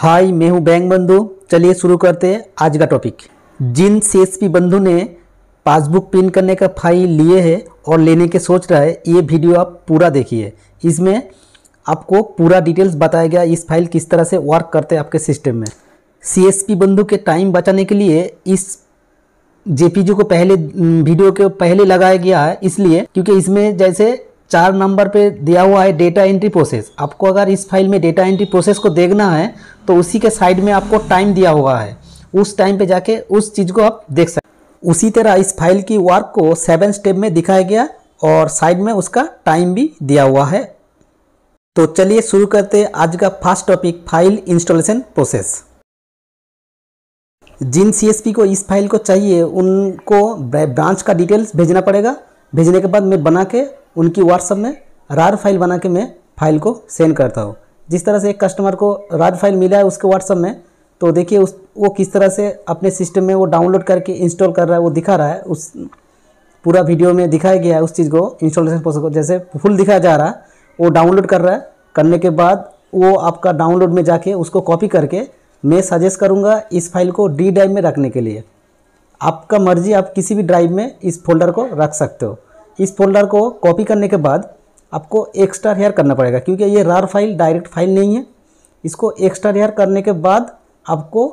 हाय मैं हूँ बैंक बंधु चलिए शुरू करते हैं आज का टॉपिक जिन सी बंधु ने पासबुक प्रिंट करने का फाइल लिए है और लेने के सोच रहा है ये वीडियो आप पूरा देखिए इसमें आपको पूरा डिटेल्स बताया गया इस फाइल किस तरह से वर्क करते हैं आपके सिस्टम में सी बंधु के टाइम बचाने के लिए इस जे को पहले वीडियो के पहले लगाया गया है इसलिए क्योंकि इसमें जैसे चार नंबर पे दिया हुआ है डेटा एंट्री प्रोसेस आपको अगर इस फाइल में डेटा एंट्री प्रोसेस को देखना है तो उसी के साइड में आपको टाइम दिया हुआ है उस टाइम पे जाके उस चीज़ को आप देख सकते उसी तरह इस फाइल की वर्क को सेवन स्टेप में दिखाया गया और साइड में उसका टाइम भी दिया हुआ है तो चलिए शुरू करते हैं आज का first topic file installation process जिन सी को इस फाइल को चाहिए उनको ब्रांच का डिटेल्स भेजना पड़ेगा भेजने के बाद मैं बना के उनकी व्हाट्सएप में रार फाइल बना के मैं फाइल को सेंड करता हूँ जिस तरह से एक कस्टमर को राज फाइल मिला है उसके व्हाट्सअप में तो देखिए उस वो किस तरह से अपने सिस्टम में वो डाउनलोड करके इंस्टॉल कर रहा है वो दिखा रहा है उस पूरा वीडियो में दिखाया गया है उस चीज़ को इंस्टॉलेशन प्रोसेस को जैसे फुल दिखाया जा रहा है वो डाउनलोड कर रहा है करने के बाद वो आपका डाउनलोड में जाके उसको कॉपी करके मैं सजेस्ट करूँगा इस फाइल को डी ड्राइव में रखने के लिए आपका मर्जी आप किसी भी ड्राइव में इस फोल्डर को रख सकते हो इस फोल्डर को कॉपी करने के बाद आपको एक्स्ट्रा हेयर करना पड़ेगा क्योंकि ये रार फाइल डायरेक्ट फाइल नहीं है इसको एक्स्ट्रा हेयर करने के बाद आपको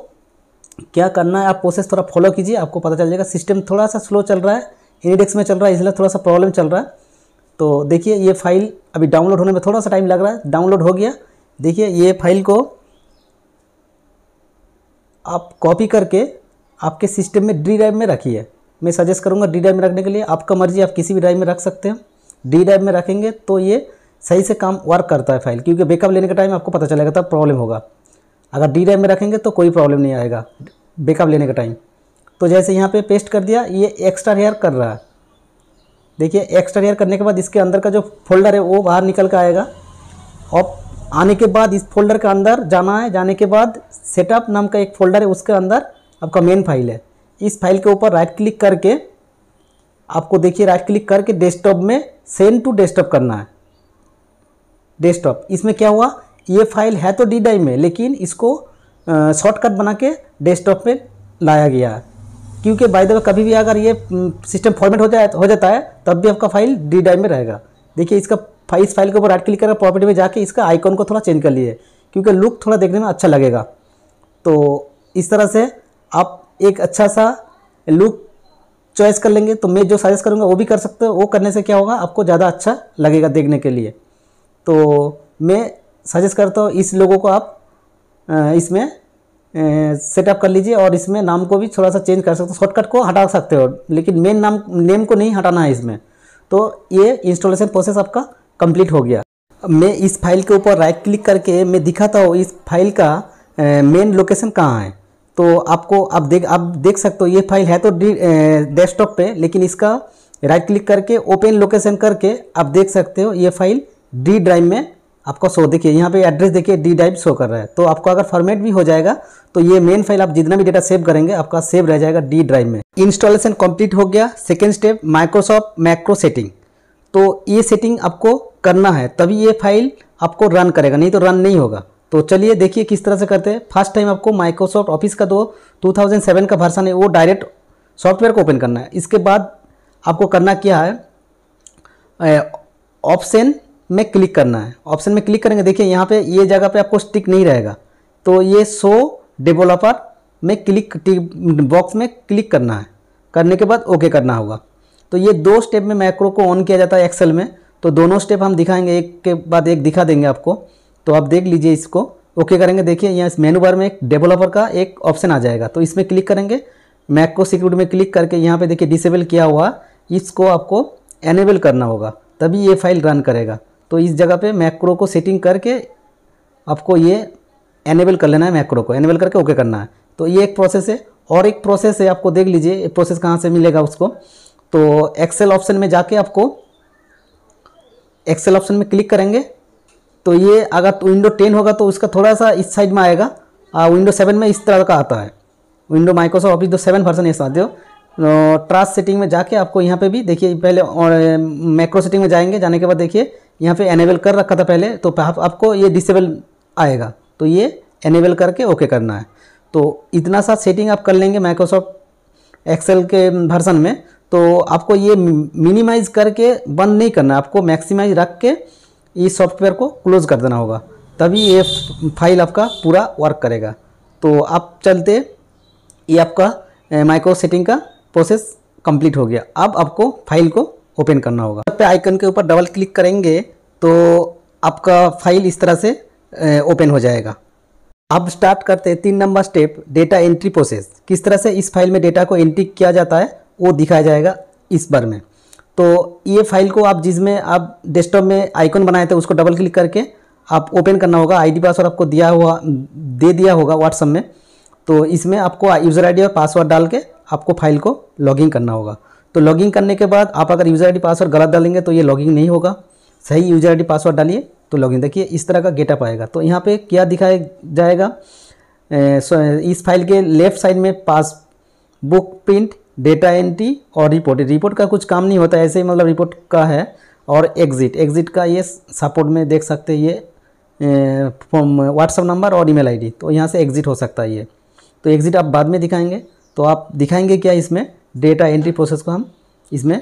क्या करना है आप प्रोसेस थोड़ा फॉलो कीजिए आपको पता चल जाएगा सिस्टम थोड़ा सा स्लो चल रहा है इनडेक्स में चल रहा है इसलिए थोड़ा सा प्रॉब्लम चल रहा है तो देखिए ये फाइल अभी डाउनलोड होने में थोड़ा सा टाइम लग रहा है डाउनलोड हो गया देखिए ये फाइल को आप कॉपी करके आपके सिस्टम में डी ड्राइव में रखिए मैं सजेस्ट करूँगा डी ड्राइव में रखने के लिए आपका मर्जी आप किसी भी ड्राइव में रख सकते हैं डी ड्राइव में रखेंगे तो ये सही से काम वर्क करता है फाइल क्योंकि बैकअप लेने का टाइम आपको पता चलेगा तब प्रॉब्लम होगा अगर डी ड्राइव में रखेंगे तो कोई प्रॉब्लम नहीं आएगा बैकअप लेने का टाइम तो जैसे यहाँ पे पेस्ट कर दिया ये एक्स्ट्रा हेयर कर रहा है देखिए एक्स्ट्रा हेयर करने के बाद इसके अंदर का जो फोल्डर है वो बाहर निकल कर आएगा और आने के बाद इस फोल्डर के अंदर जाना है जाने के बाद सेटअप नाम का एक फोल्डर है उसके अंदर आपका मेन फाइल है इस फाइल के ऊपर राइट क्लिक करके आपको देखिए राइट क्लिक करके डेस्कटॉप में सेंड टू डेस्कटॉप करना है डेस्कटॉप इसमें क्या हुआ ये फाइल है तो डी डाई में लेकिन इसको शॉर्टकट बना के डेस्कटॉप में लाया गया है क्योंकि बाय द वे कभी भी अगर ये सिस्टम फॉर्मेट हो जाए हो जाता है तब भी आपका फाइल डी डाई में रहेगा देखिए इसका इस फाइल के ऊपर राइट क्लिक करके प्रॉपर्टी में जाके इसका आइकॉन को थोड़ा चेंज कर लिए क्योंकि लुक थोड़ा देखने में अच्छा लगेगा तो इस तरह से आप एक अच्छा सा लुक चॉइस कर लेंगे तो मैं जो सजेस्ट करूँगा वो भी कर सकते हो वो करने से क्या होगा आपको ज़्यादा अच्छा लगेगा देखने के लिए तो मैं सजेस्ट करता हूँ इस लोगों को आप इसमें सेटअप कर लीजिए और इसमें नाम को भी थोड़ा सा चेंज कर सकते हो शॉर्टकट को हटा सकते हो लेकिन मेन नाम नेम को नहीं हटाना है इसमें तो ये इंस्टॉलेशन प्रोसेस आपका कंप्लीट हो गया मैं इस फाइल के ऊपर राइट क्लिक करके मैं दिखाता हूँ इस फाइल का मेन लोकेशन कहाँ है तो आपको आप देख आप देख सकते हो ये फाइल है तो डेस्कटॉप पे लेकिन इसका राइट क्लिक करके ओपन लोकेशन करके आप देख सकते हो ये फाइल डी ड्राइव में आपको शो देखिए यहाँ पे एड्रेस देखिए डी ड्राइव शो कर रहा है तो आपको अगर फॉर्मेट भी हो जाएगा तो ये मेन फाइल आप जितना भी डेटा सेव करेंगे आपका सेव रह जाएगा डी ड्राइव में इंस्टॉलेशन कंप्लीट हो गया second step Microsoft macro setting तो ये सेटिंग आपको करना है तभी ये फाइल आपको रन करेगा नहीं तो रन नहीं होगा तो चलिए देखिए किस तरह से करते हैं फर्स्ट टाइम आपको माइक्रोसॉफ्ट ऑफिस का दो 2007 का भर्सन है वो डायरेक्ट सॉफ्टवेयर को ओपन करना है इसके बाद आपको करना क्या है ऑप्शन में क्लिक करना है ऑप्शन में क्लिक करेंगे देखिए यहाँ पे ये जगह पे आपको स्टिक नहीं रहेगा तो ये शो डेवलपर में क्लिक बॉक्स में क्लिक करना है करने के बाद ओके करना होगा तो ये दो स्टेप में मैक्रो को ऑन किया जाता है एक्सेल में तो दोनों स्टेप हम दिखाएंगे एक के बाद एक दिखा देंगे आपको तो आप देख लीजिए इसको ओके करेंगे देखिए यहाँ इस मेनू बार में एक डेवलपर का एक ऑप्शन आ जाएगा तो इसमें क्लिक करेंगे मैक को सिक्योरिटी में क्लिक करके यहाँ पे देखिए डिसेबल किया हुआ इसको आपको एनेबल करना होगा तभी ये फाइल रन करेगा तो इस जगह पे मैक्रो को सेटिंग करके आपको ये एनेबल कर लेना है मैक्रो को एनेबल करके ओके करना है तो ये एक प्रोसेस है और एक प्रोसेस है आपको देख लीजिए प्रोसेस कहाँ से मिलेगा उसको तो एक्सेल ऑप्शन में जाके आपको एक्सेल ऑप्शन में क्लिक करेंगे तो ये अगर विंडो तो टेन होगा तो उसका थोड़ा सा इस साइड में आएगा विंडो सेवन में इस तरह का आता है विंडो माइक्रोसॉफ्ट ऑफिस दो सेवन वर्सन ये समझते हो सेटिंग में जाके आपको यहाँ पे भी देखिए पहले मैक्रो सेटिंग में जाएंगे जाने के बाद देखिए यहाँ पे एनेबल कर रखा था पहले तो आप, आपको ये डिसेबल आएगा तो ये एनेबल करके ओके करना है तो इतना सा सेटिंग आप कर लेंगे माइक्रोसॉफ्ट एक्सेल के वर्सन में तो आपको ये मिनिमाइज़ करके बंद नहीं करना आपको मैक्सीमाइज रख के इस सॉफ्टवेयर को क्लोज कर देना होगा तभी ये फाइल आपका पूरा वर्क करेगा तो आप चलते ये आपका माइक्रो सेटिंग का प्रोसेस कंप्लीट हो गया अब आपको फाइल को ओपन करना होगा जब पे आइकन के ऊपर डबल क्लिक करेंगे तो आपका फाइल इस तरह से ओपन हो जाएगा अब स्टार्ट करते हैं तीन number step data entry process किस तरह से इस फाइल में डेटा को एंट्री किया जाता है वो दिखाया जाएगा इस बार में तो ये फाइल को आप जिसमें आप डेस्कटॉप में आइकन बनाए थे उसको डबल क्लिक करके आप ओपन करना होगा आईडी पासवर्ड आपको दिया हुआ दे दिया होगा व्हाट्सअप में तो इसमें आपको यूज़र आईडी और पासवर्ड डाल के आपको फाइल को लॉगिंग करना होगा तो लॉगिंग करने के बाद आप अगर यूज़र आईडी पासवर्ड गलत डालेंगे तो ये लॉगिंग नहीं होगा सही यूज़र आईडी पासवर्ड डालिए तो लॉगिंग देखिए इस तरह का गेटअप आएगा तो यहाँ पर क्या दिखाया जाएगा इस फाइल के लेफ्ट साइड में pass book print data entry और रिपोर्ट रिपोर्ट का कुछ काम नहीं होता ऐसे ही मतलब रिपोर्ट का है और एग्जिट एग्जिट का ये सपोर्ट में देख सकते हैं ये फॉर्म व्हाट्सअप नंबर और ईमेल आईडी तो यहाँ से एग्जिट हो सकता है ये तो एग्जिट आप बाद में दिखाएंगे तो आप दिखाएंगे क्या इसमें डेटा एंट्री प्रोसेस को हम इसमें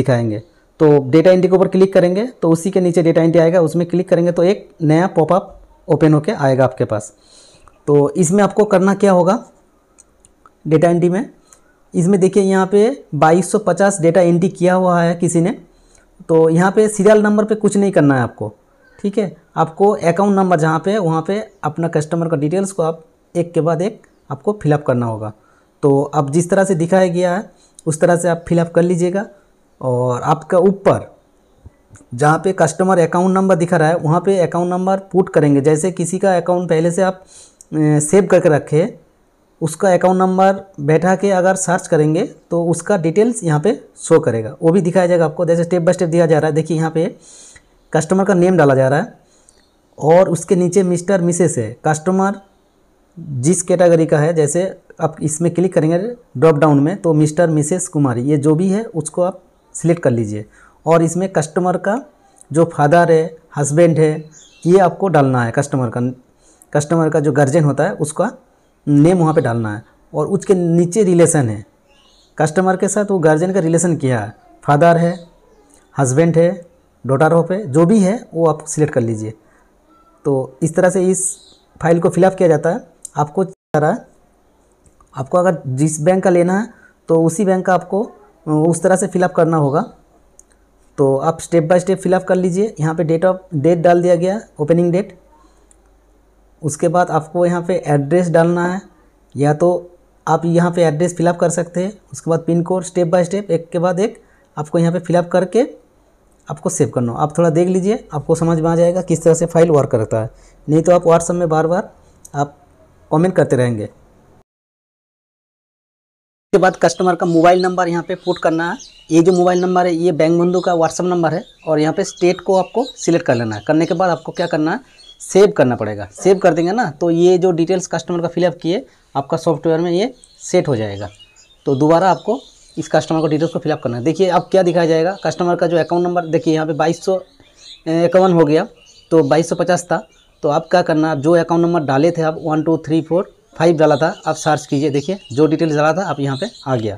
दिखाएंगे तो डेटा एंट्री के ऊपर क्लिक करेंगे तो उसी के नीचे डेटा एंट्री आएगा उसमें क्लिक करेंगे तो एक नया पॉपअप ओपन होकर आएगा आपके पास तो इसमें आपको करना क्या होगा डेटा एंट्री में इसमें देखिए यहाँ पे 2250 डेटा एंट्री किया हुआ है किसी ने तो यहाँ पे सीरियल नंबर पे कुछ नहीं करना है आपको ठीक है आपको अकाउंट नंबर जहाँ पे वहाँ पे अपना कस्टमर का डिटेल्स को आप एक के बाद एक आपको फिलअप करना होगा तो अब जिस तरह से दिखाया गया है उस तरह से आप फिलअप कर लीजिएगा और आपका ऊपर जहाँ पे कस्टमर अकाउंट नंबर दिखा रहा है वहाँ पे अकाउंट नंबर पुट करेंगे जैसे किसी का अकाउंट पहले से आप सेव करके रखे उसका अकाउंट नंबर बैठा के अगर सर्च करेंगे तो उसका डिटेल्स यहाँ पे शो करेगा वो भी दिखाया जाएगा आपको जैसे स्टेप बाय स्टेप दिया जा रहा है देखिए यहाँ पे कस्टमर का नेम डाला जा रहा है और उसके नीचे मिस्टर मिसेस है कस्टमर जिस कैटेगरी का है जैसे आप इसमें क्लिक करेंगे ड्रॉप डाउन में तो मिस्टर मिसेस कुमारी ये जो भी है उसको आप सिलेक्ट कर लीजिए और इसमें कस्टमर का जो फादर है हस्बैंड है ये आपको डालना है कस्टमर का कस्टमर का जो गार्जियन होता है उसका नेम वहाँ पे डालना है और उसके नीचे रिलेशन है कस्टमर के साथ वो गार्जियन का रिलेशन क्या है फादर है हस्बैंड है डॉटर ऑफ है जो भी है वो आप सिलेक्ट कर लीजिए तो इस तरह से इस फाइल को फिलअप किया जाता है आपको तरह आपको अगर जिस बैंक का लेना है तो उसी बैंक का आपको उस तरह से फिलअप करना होगा तो आप स्टेप बाय स्टेप फिलअप कर लीजिए यहाँ पे डेट ऑफ डेट डाल दिया गया ओपनिंग डेट उसके बाद आपको यहाँ पे एड्रेस डालना है या तो आप यहाँ पे एड्रेस फिलअप कर सकते हैं उसके बाद pin code step by step एक के बाद एक आपको यहाँ पे फिलअप करके आपको सेव करना आप थोड़ा देख लीजिए आपको समझ में आ जाएगा किस तरह से फाइल वर्क करता है नहीं तो आप व्हाट्सअप में बार बार आप कॉमेंट करते रहेंगे उसके बाद कस्टमर का मोबाइल नंबर यहाँ पर पुट करना है ये जो मोबाइल नंबर है ये बैंक बंधु का व्हाट्सअप नंबर है और यहाँ पर स्टेट को आपको सिलेक्ट कर लेना है करने के बाद आपको क्या करना है सेव करना पड़ेगा सेव कर देंगे ना तो ये जो डिटेल्स कस्टमर का फिलअप किए आपका सॉफ्टवेयर में ये सेट हो जाएगा तो दोबारा आपको इस कस्टमर को डिटेल्स को फिलअप करना है देखिए अब क्या दिखाया जाएगा कस्टमर का जो अकाउंट नंबर देखिए यहाँ पे बाईस सौ इक्यावन हो गया तो बाईस सौ पचास था तो आप क्या करना जो अकाउंट नंबर डाले थे आप one two three four five डाला था आप सर्च कीजिए देखिए जो डिटेल्स डाला था आप यहाँ पर आ गया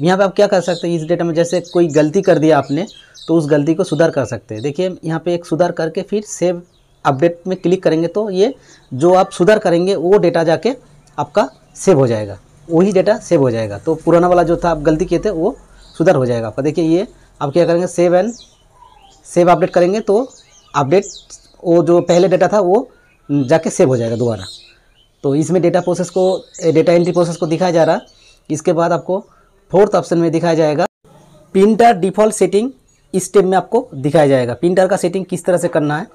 यहाँ पर आप क्या कर सकते हैं इस डेटा में जैसे कोई गलती कर दिया आपने तो उस गलती को सुधार कर सकते हैं देखिए यहाँ पे एक सुधार करके फिर सेव अपडेट में क्लिक करेंगे तो ये जो आप सुधार करेंगे वो डेटा जाके आपका सेव हो जाएगा वही डेटा सेव हो जाएगा तो पुराना वाला जो था आप गलती किए थे वो सुधार हो जाएगा आपका देखिए ये आप क्या करेंगे सेव एंड सेव अपडेट करेंगे तो अपडेट वो जो पहले डेटा था वो जाके सेव हो जाएगा दोबारा तो इसमें डेटा प्रोसेस को डेटा एंट्री प्रोसेस को दिखाया जा रहा इसके बाद आपको फोर्थ ऑप्शन में दिखाया जाएगा प्रिंटर डिफ़ॉल्ट सेटिंग इस स्टेप में आपको दिखाया जाएगा प्रिंटर का सेटिंग किस तरह से करना है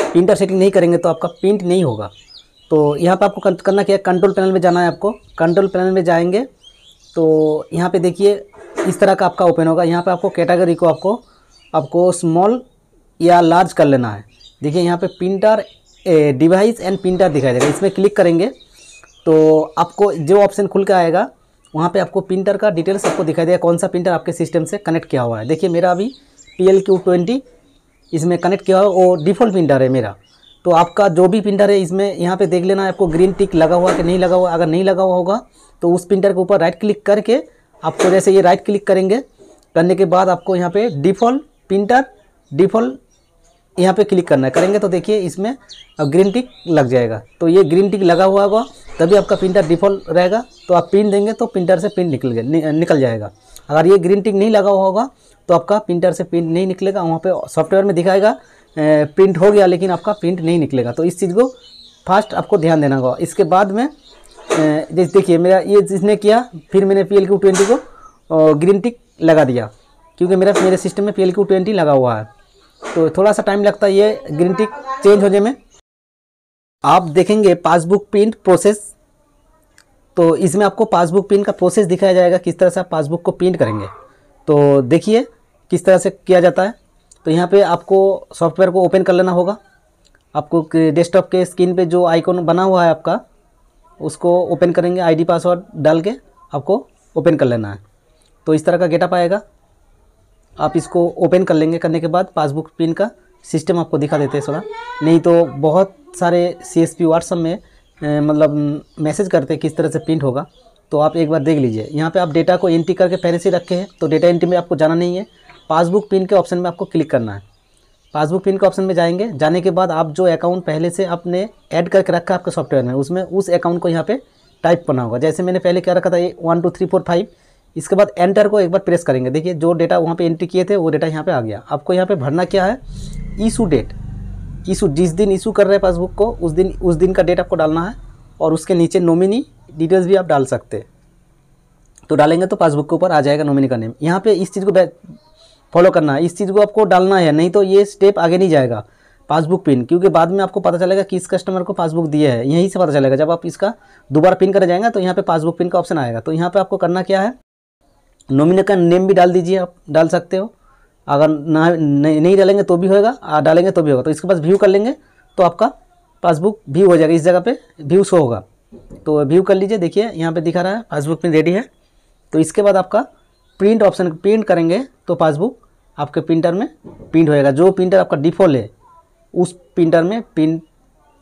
प्रिंटर सेटिंग नहीं करेंगे तो आपका प्रिंट नहीं होगा तो यहाँ पर आपको करना क्या है कंट्रोल पैनल में जाना है आपको कंट्रोल पैनल में जाएंगे तो यहाँ पे देखिए इस तरह का आपका ओपन होगा यहाँ पे आपको कैटेगरी को आपको आपको स्मॉल या लार्ज कर लेना है देखिए यहाँ पे प्रिंटर डिवाइस एंड प्रिंटर दिखाई देगा इसमें क्लिक करेंगे तो आपको जो ऑप्शन खुल के आएगा वहाँ पे आपको प्रिंटर का डिटेल्स आपको दिखाई देगा कौन सा प्रिंटर आपके सिस्टम से कनेक्ट किया हुआ है देखिए मेरा अभी पी एल क्यू ट्वेंटी इसमें कनेक्ट किया हो वो डिफ़ॉल्ट प्रिंटर है मेरा तो आपका जो भी प्रिंटर है इसमें यहाँ पे देख लेना आपको ग्रीन टिक लगा हुआ कि नहीं लगा हुआ अगर नहीं लगा हुआ होगा तो उस प्रिंटर के ऊपर राइट क्लिक करके आपको जैसे ये राइट क्लिक करेंगे करने के बाद आपको यहाँ पे डिफ़ॉल्ट प्रिंटर डिफ़ॉल्ट यहाँ पे क्लिक करना है करेंगे तो देखिए इसमें अब ग्रीन टिक लग जाएगा तो ये ग्रीन टिक लगा हुआ होगा तभी आपका प्रिंटर डिफॉल्ट रहेगा तो आप पिन देंगे तो प्रिंटर से पिन निकल जाए निकल जाएगा अगर ये ग्रीन टिक नहीं लगा हुआ होगा तो आपका प्रिंटर से प्रिंट नहीं निकलेगा वहाँ पे सॉफ्टवेयर में दिखाएगा प्रिंट हो गया लेकिन आपका प्रिंट नहीं निकलेगा तो इस चीज़ को फास्ट आपको ध्यान देना होगा इसके बाद में जैसे देखिए मेरा ये जिसने किया फिर मैंने पी एल क्यू ट्वेंटी को ग्रीन टिक लगा दिया क्योंकि मेरा मेरे सिस्टम में पी एल क्यू ट्वेंटी लगा हुआ है तो थोड़ा सा टाइम लगता है ये ग्रीन टिक चेंज होने में आप देखेंगे पासबुक प्रिंट प्रोसेस तो इसमें आपको पासबुक प्रिंट का प्रोसेस दिखाया जाएगा किस तरह से आप पासबुक को प्रिंट करेंगे तो देखिए किस तरह से किया जाता है तो यहाँ पे आपको सॉफ्टवेयर को ओपन कर लेना होगा आपको डेस्कटॉप के स्क्रीन पे जो आइकॉन बना हुआ है आपका उसको ओपन करेंगे आईडी पासवर्ड डाल के आपको ओपन कर लेना है तो इस तरह का गेटअप आएगा आप इसको ओपन कर लेंगे करने के बाद पासबुक पिन का सिस्टम आपको दिखा देते हैं सोना नहीं तो बहुत सारे सी एस पी व्हाट्सअप में मतलब मैसेज करते हैं किस तरह से प्रिंट होगा तो आप एक बार देख लीजिए यहाँ पे आप डेटा को एंट्री करके पहले से रखे हैं तो डेटा एंट्री में आपको जाना नहीं है पासबुक पिन के ऑप्शन में आपको क्लिक करना है पासबुक पिन के ऑप्शन में जाएंगे जाने के बाद आप जो अकाउंट पहले से आपने ऐड करके रखा है आपके सॉफ्टवेयर में उसमें उस अकाउंट को यहाँ पर टाइप करना होगा जैसे मैंने पहले क्या रखा था ये one two three four five इसके बाद एंटर को एक बार प्रेस करेंगे देखिए जो डेटा वहाँ पे एंट्री किए थे वो डेटा यहाँ पे आ गया आपको यहाँ पे भरना क्या है ईशू डेट ईशू जिस दिन इशू कर रहे हैं पासबुक को उस दिन उस दिन का डेट आपको डालना है और उसके नीचे नॉमिनी डिटेल्स भी आप डाल सकते तो डालेंगे तो पासबुक के ऊपर आ जाएगा नॉमिनी का नेम यहाँ पर इस चीज़ को फॉलो करना है इस चीज़ को आपको डालना है नहीं तो ये स्टेप आगे नहीं जाएगा पासबुक पिन क्योंकि बाद में आपको पता चलेगा किस कस्टमर को पासबुक दिया है यहीं से पता चलेगा जब आप इसका दोबारा पिन कर जाएंगे तो यहाँ पे पासबुक पिन का ऑप्शन आएगा तो यहाँ पे आपको करना क्या है नॉमिनी का नेम भी डाल दीजिए आप डाल सकते हो अगर ना नहीं डालेंगे तो भी होएगा और डालेंगे तो भी होगा तो इसके पास व्यू कर लेंगे तो आपका पासबुक व्यू हो जाएगा इस जगह पे व्यू शो होगा तो व्यू कर लीजिए देखिए यहाँ पे दिखा रहा है पासबुक में रेडी है तो इसके बाद आपका प्रिंट ऑप्शन प्रिंट करेंगे तो पासबुक आपके प्रिंटर में प्रिंट होएगा जो प्रिंटर आपका डिफ़ॉल्ट है उस प्रिंटर में प्रिंट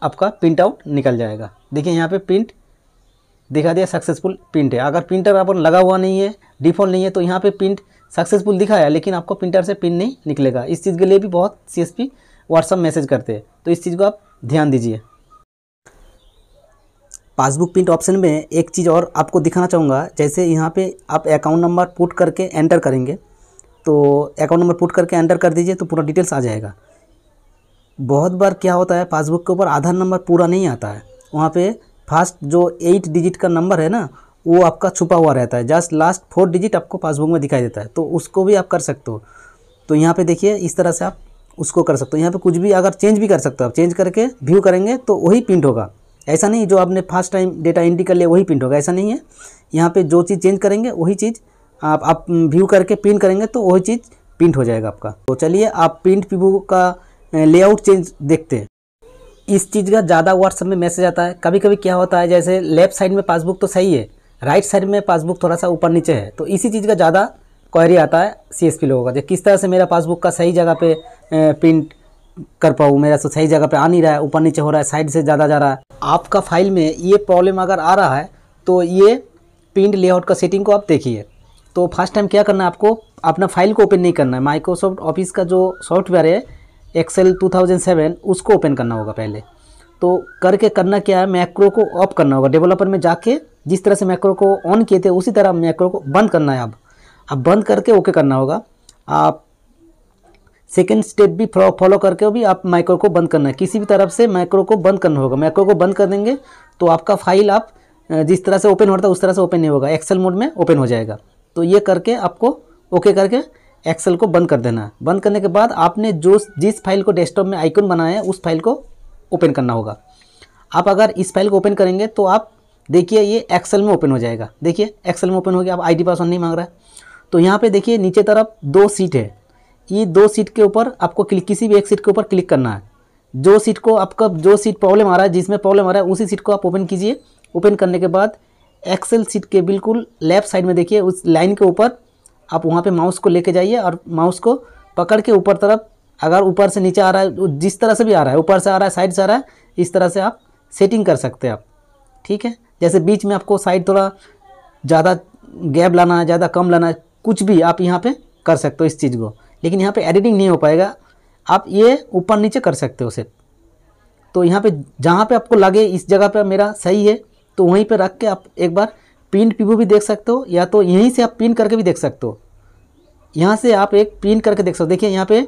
आपका प्रिंट आउट निकल जाएगा देखिए यहाँ पर प्रिंट दिखा दिया सक्सेसफुल प्रिंट है अगर प्रिंटर अपन लगा हुआ नहीं है डिफ़ॉल्ट नहीं है तो यहाँ पे प्रिंट सक्सेसफुल दिखाया लेकिन आपको प्रिंटर से प्रिंट नहीं निकलेगा इस चीज़ के लिए भी बहुत सी एस पी व्हाट्सअप मैसेज करते हैं तो इस चीज़ को आप ध्यान दीजिए पासबुक प्रिंट ऑप्शन में एक चीज़ और आपको दिखाना चाहूँगा जैसे यहाँ पर आप अकाउंट नंबर पुट करके एंटर करेंगे तो अकाउंट नंबर पुट करके एंटर कर दीजिए तो पूरा डिटेल्स आ जाएगा बहुत बार क्या होता है पासबुक के ऊपर आधार नंबर पूरा नहीं आता है वहाँ पे फास्ट जो एट डिजिट का नंबर है ना वो आपका छुपा हुआ रहता है जस्ट लास्ट फोर डिजिट आपको पासबुक में दिखाई देता है तो उसको भी आप कर सकते हो तो यहाँ पे देखिए इस तरह से आप उसको कर सकते हो यहाँ पे कुछ भी अगर चेंज भी कर सकते हो आप चेंज करके व्यू करेंगे तो वही प्रिंट होगा ऐसा नहीं जो आपने फर्स्ट टाइम डेटा एंट्री कर लिया वही प्रिंट होगा ऐसा नहीं है यहाँ पर जो चीज़ चेंज करेंगे वही चीज़ आप आप व्यू करके प्रिंट करेंगे तो वही चीज़ प्रिंट हो जाएगा आपका तो चलिए आप प्रिंट पीबू का लेआउट चेंज देखते हैं इस चीज़ का ज़्यादा व्हाट्सअप में मैसेज आता है कभी कभी क्या होता है जैसे लेफ्ट साइड में पासबुक तो सही है राइट साइड में पासबुक थोड़ा सा ऊपर नीचे है तो इसी चीज़ का ज़्यादा क्वेरी आता है सी लोगों का जो किस तरह से मेरा पासबुक का सही जगह पे प्रिंट कर पाऊँ मेरा तो सही जगह पे आ नहीं रहा है ऊपर नीचे हो रहा है साइड से ज़्यादा जा रहा है आपका फाइल में ये प्रॉब्लम अगर आ रहा है तो ये प्रिंट लेआउट का सेटिंग को आप देखिए तो फर्स्ट टाइम क्या करना है आपको अपना फाइल को ओपन नहीं करना है माइक्रोसॉफ्ट ऑफिस का जो सॉफ्टवेयर है एक्सेल 2007 उसको ओपन करना होगा पहले तो करके करना क्या है मैक्रो को ऑफ करना होगा डेवलपर में जाके जिस तरह से मैक्रो को ऑन किए थे उसी तरह मैक्रो को बंद करना है अब अब बंद करके ओके करना होगा आप सेकेंड स्टेप भी फॉलो करके भी आप माइक्रो को बंद करना है किसी भी तरफ से माइक्रो को बंद करना होगा माइक्रो को बंद कर देंगे तो आपका फाइल आप जिस तरह से ओपन होता है उस तरह से ओपन नहीं होगा एक्सेल मोड में ओपन हो जाएगा तो ये करके आपको ओके करके एक्सेल को बंद कर देना है बंद करने के बाद आपने जो जिस फाइल को डेस्कटॉप में आइकन बनाया है उस फाइल को ओपन करना होगा आप अगर इस फाइल को ओपन करेंगे तो आप देखिए ये एक्सेल में ओपन हो जाएगा देखिए एक्सेल में ओपन हो गया आप आईडी पासवर्ड नहीं मांग रहा है तो यहाँ पे देखिए नीचे तरफ दो सीट है ये दो सीट के ऊपर आपको क्लिक किसी भी एक सीट के ऊपर क्लिक करना है जो सीट को आपका जो सीट प्रॉब्लम आ रहा है जिसमें प्रॉब्लम आ रहा है उसी सीट को आप ओपन कीजिए ओपन करने के बाद एक्सेल सीट के बिल्कुल लेफ्ट साइड में देखिए उस लाइन के ऊपर आप वहाँ पे माउस को लेके जाइए और माउस को पकड़ के ऊपर तरफ अगर ऊपर से नीचे आ रहा है जिस तरह से भी आ रहा है ऊपर से आ रहा है साइड से आ रहा है इस तरह से आप सेटिंग कर सकते हैं आप ठीक है जैसे बीच में आपको साइड थोड़ा ज़्यादा गैप लाना है ज़्यादा कम लाना है कुछ भी आप यहाँ पर कर सकते हो इस चीज़ को लेकिन यहाँ पर एडिटिंग नहीं हो पाएगा आप ये ऊपर नीचे कर सकते हो सिर्फ तो यहाँ पर जहाँ पर आपको लगे इस जगह पर मेरा सही है तो वहीं पर रख के आप एक बार पिन पीबू भी देख सकते हो या तो यहीं से आप पिन करके भी देख सकते हो यहाँ से आप एक पिन करके देख सकते हो देखिए यहाँ पे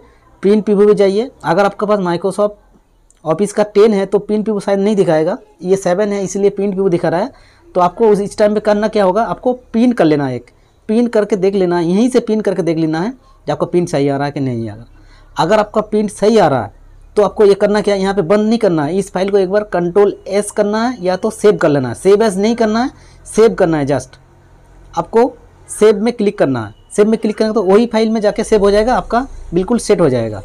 पिन पीबू भी जाइए अगर आपके पास माइक्रोसॉफ्ट ऑफिस का टेन है तो पिन पीबू शायद नहीं दिखाएगा ये सेवन है इसीलिए पिन पीबू दिखा रहा है तो आपको उस इस टाइम पर करना क्या होगा आपको पिन कर लेना है एक पिन करके देख लेना है यहीं से पिन करके देख लेना है कि आपका पिन सही आ रहा है कि नहीं आ रहा अगर आपका पिन सही आ रहा है तो आपको ये करना क्या है यहाँ पे बंद नहीं करना है इस फाइल को एक बार कंट्रोल एस करना है या तो सेव कर लेना है सेव एस नहीं करना है सेव करना है जस्ट आपको सेव में क्लिक करना है सेव में क्लिक करेंगे तो वही फाइल में जाके सेव हो जाएगा आपका बिल्कुल सेट हो जाएगा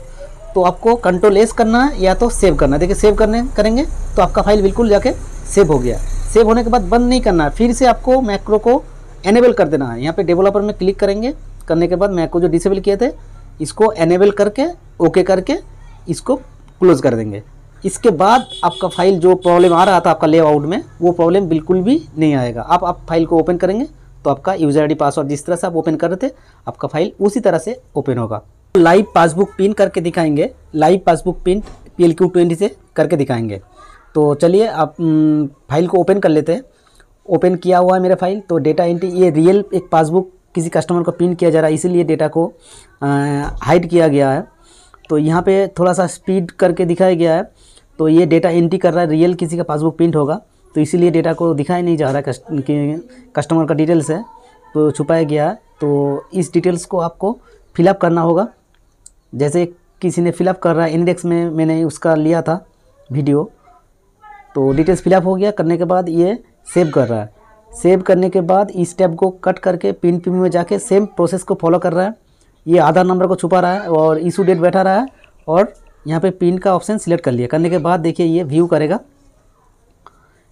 तो आपको कंट्रोल एस करना है या तो सेव करना है देखिए सेव करने करेंगे तो आपका फाइल बिल्कुल जाके सेव हो गया सेव होने के बाद बंद नहीं करना है फिर से आपको मैक्रो को एनेबल कर देना है यहाँ पे डेवलपर में क्लिक करेंगे करने के बाद मैक्रो जो डिसेबल किए थे इसको एनेबल करके ओके करके इसको क्लोज़ कर देंगे इसके बाद आपका फाइल जो प्रॉब्लम आ रहा था आपका लेआउट में वो प्रॉब्लम बिल्कुल भी नहीं आएगा आप आप फाइल को ओपन करेंगे तो आपका यूज़र आईडी पासवर्ड जिस तरह से आप ओपन कर रहे थे आपका फाइल उसी तरह से ओपन होगा लाइव पासबुक पिन करके दिखाएंगे live passbook pin P L Q twenty से करके दिखाएंगे तो चलिए आप फाइल को ओपन कर लेते हैं ओपन किया हुआ है मेरा फाइल तो डेटा एंट्री ये रियल एक पासबुक किसी कस्टमर को पिन किया जा रहा है इसीलिए डेटा को हाइड किया गया है तो यहाँ पे थोड़ा सा स्पीड करके दिखाया गया है तो ये डेटा एंट्री कर रहा है रियल किसी का पासबुक प्रिंट होगा तो इसीलिए डेटा को दिखाई नहीं जा रहा कस्ट, कस्टमर का डिटेल्स है तो छुपाया गया है तो इस डिटेल्स को आपको फिलअप करना होगा जैसे किसी ने फिलअप कर रहा है इंडेक्स में मैंने उसका लिया था वीडियो तो डिटेल्स फिलअप हो गया करने के बाद ये सेव कर रहा है सेव करने के बाद इस स्टेप को कट करके पिन पिन में जाके सेम प्रोसेस को फॉलो कर रहा है ये आधार नंबर को छुपा रहा है और इशू डेट बैठा रहा है और यहाँ पे पिन का ऑप्शन सिलेक्ट कर लिया करने के बाद देखिए ये व्यू करेगा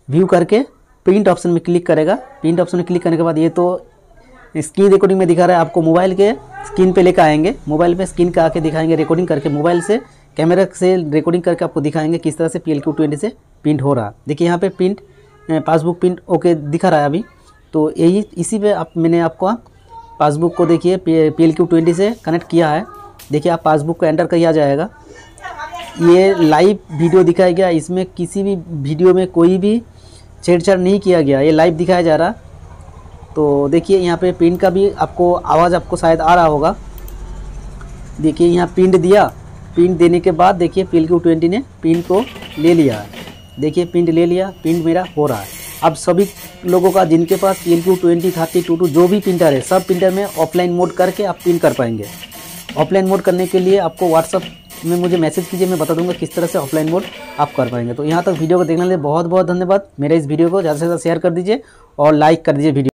व्यू करके प्रिंट ऑप्शन में क्लिक करेगा प्रिंट ऑप्शन में क्लिक करने के बाद ये तो स्क्रीन रिकॉर्डिंग में दिखा रहा है आपको मोबाइल के स्क्रीन पे लेकर आएंगे मोबाइल पे स्क्रीन का आके दिखाएंगे रिकॉर्डिंग करके मोबाइल से कैमरा से रिकॉर्डिंग करके आपको दिखाएंगे किस तरह से पी एल ट्वेंटी से प्रिंट हो रहा देखिए यहाँ पर प्रिंट पासबुक प्रिंट ओके दिखा रहा है अभी तो यही इसी पर आप मैंने आपको पासबुक हाँ, को देखिए पी एल ट्वेंटी से कनेक्ट किया है देखिए आप पासबुक को एंटर किया जाएगा ये लाइव वीडियो दिखाया गया इसमें किसी भी वीडियो में कोई भी छेड़छाड़ नहीं किया गया ये लाइव दिखाया जा रहा तो देखिए यहाँ पे पिंड का भी आपको आवाज़ आपको शायद आ रहा होगा देखिए यहाँ पिंड दिया पिंड देने के बाद देखिए पिल क्यू ट्वेंटी ने पिंड को ले लिया देखिए पिंड ले लिया पिंड मेरा हो रहा है अब सभी लोगों का जिनके पास P L Q twenty thirty two two जो भी प्रिंटर है सब प्रिंटर में ऑफलाइन मोड करके आप प्रिंट कर पाएंगे ऑफलाइन मोड करने के लिए आपको व्हाट्सअप में मुझे मैसेज कीजिए मैं बता दूंगा किस तरह से ऑफलाइन मोड आप कर पाएंगे तो यहाँ तक वीडियो को देखने के लिए बहुत बहुत धन्यवाद मेरे इस वीडियो को ज़्यादा से ज़्यादा शेयर कर दीजिए और लाइक कर दीजिए वीडियो